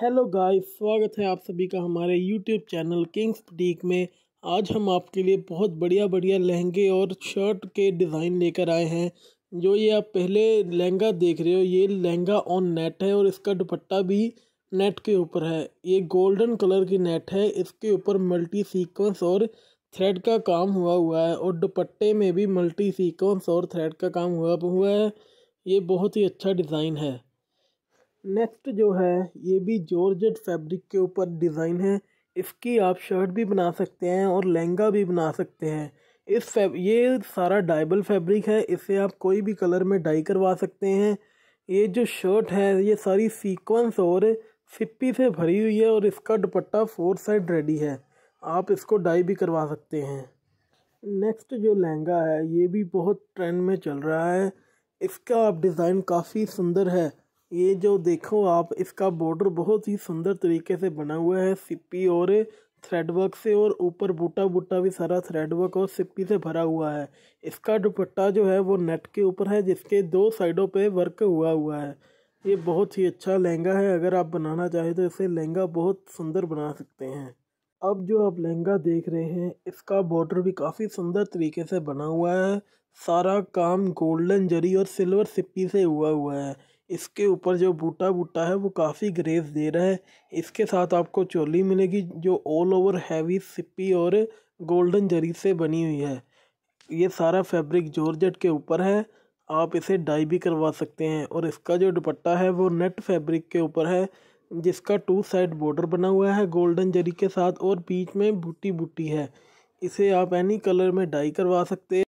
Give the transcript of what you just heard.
hello guys स्वागत है आप सभी का हमारे यूट्यूब चैनल किंग्स बुटीक में आज हम आपके लिए बहुत बढ़िया बढ़िया लहंगे और शर्ट के डिज़ाइन लेकर आए हैं जो ये आप पहले लहंगा देख रहे हो ये लहंगा ऑन नेट है और इसका दुपट्टा भी नेट के ऊपर है ये गोल्डन कलर की नेट है इसके ऊपर मल्टी सीक्वेंस और थ्रेड का काम हुआ हुआ है और दुपट्टे में भी मल्टी सीक्वेंस और थ्रेड का काम हुआ हुआ है ये बहुत ही अच्छा डिज़ाइन है नेक्स्ट जो है ये भी जॉर्जेट फैब्रिक के ऊपर डिज़ाइन है इसकी आप शर्ट भी बना सकते हैं और लहंगा भी बना सकते हैं इस फैब ये सारा डाइबल फैब्रिक है इसे आप कोई भी कलर में डाई करवा सकते हैं ये जो शर्ट है ये सारी सीक्वेंस और सिप्पी से भरी हुई है और इसका दुपट्टा फोर साइड रेडी है आप इसको डाई भी करवा सकते हैं नेक्स्ट जो लहंगा है ये भी बहुत ट्रेंड में चल रहा है इसका आप डिज़ाइन काफ़ी सुंदर है ये जो देखो आप इसका बॉर्डर बहुत ही सुंदर तरीके से बना हुआ है सिप्पी और थ्रेडवर्क से और ऊपर बूटा बूटा भी सारा थ्रेडवर्क और सिप्पी से भरा हुआ है इसका दुपट्टा जो है वो नेट के ऊपर है जिसके दो साइडों पे वर्क हुआ हुआ है ये बहुत ही अच्छा लहंगा है अगर आप बनाना चाहें तो इसे लहंगा बहुत सुंदर बना सकते हैं अब जो आप लहंगा देख रहे हैं इसका बॉर्डर भी काफ़ी सुंदर तरीके से बना हुआ है सारा काम गोल्डन जरी और सिल्वर सिप्पी से हुआ हुआ है इसके ऊपर जो बूटा बूटा है वो काफ़ी ग्रेस दे रहा है इसके साथ आपको चोली मिलेगी जो ऑल ओवर हैवी सिप्पी और गोल्डन जरी से बनी हुई है ये सारा फैब्रिक जॉर्जेट के ऊपर है आप इसे डाई भी करवा सकते हैं और इसका जो दुपट्टा है वो नेट फैब्रिक के ऊपर है जिसका टू साइड बॉर्डर बना हुआ है गोल्डन जरी के साथ और बीच में बूटी बूटी है इसे आप एनी कलर में डाई करवा सकते हैं